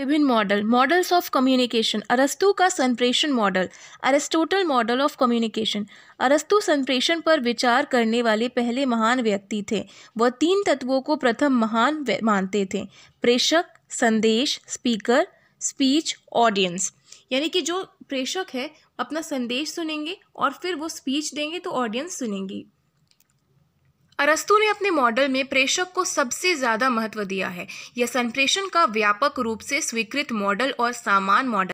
विभिन्न model models of communication Arastu का संप्रेषण model Aristotle model of communication Arastu संप्रेषण पर विचार करने वाले पहले महान व्यक्ति थे वह तीन तत्वों को प्रथम महान मानते थे प्रेषक संदेश स्पीकर स्पीच ऑडियंस यानी कि जो प्रेषक है अपना संदेश सुनेंगे और फिर वो स्पीच देंगे तो ऑडियंस सुनेंगी अरस्तु ने अपने मॉडल में प्रेषक को सबसे ज्यादा महत्व दिया है यह संप्रेषण का व्यापक रूप से स्वीकृत मॉडल और सामान मॉडल